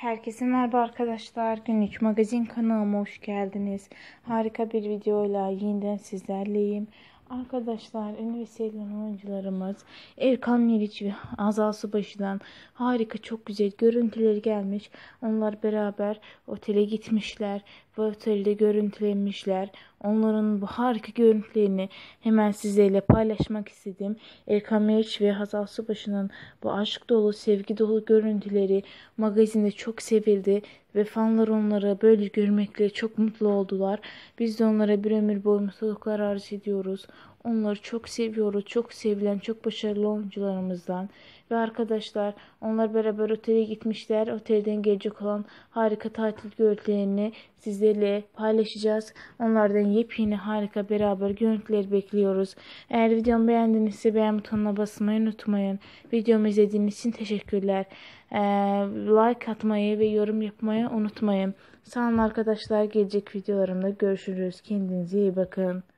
Herkese merhaba arkadaşlar. Günlük magazin kanalıma hoş geldiniz. Harika bir videoyla yeniden sizlerleyim. Arkadaşlar ünlü ve sevilen oyuncularımız Erkan Meriç ve Azal Subaşı'dan harika çok güzel görüntüleri gelmiş. Onlar beraber otele gitmişler bu otelde görüntülenmişler. Onların bu harika görüntülerini hemen sizlerle paylaşmak istedim. Erkan Meriç ve Hazal Subaşı'nın bu aşk dolu, sevgi dolu görüntüleri magazinde çok sevildi ve fanlar onları böyle görmekle çok mutlu oldular. Biz de onlara bir ömür boyu mutluluklar arz ediyoruz. Onları çok seviyoruz. Çok sevilen, çok başarılı oyuncularımızdan. Ve arkadaşlar onlar beraber otele gitmişler. Otelden gelecek olan harika tatil görüntülerini sizlerle paylaşacağız. Onlardan yepyeni harika beraber görüntüler bekliyoruz. Eğer videomu beğendiyseniz beğen butonuna basmayı unutmayın. Videomu izlediğiniz için teşekkürler. Ee, like atmayı ve yorum yapmayı unutmayın. Sağ olun arkadaşlar. Gelecek videolarımda görüşürüz. Kendinize iyi bakın.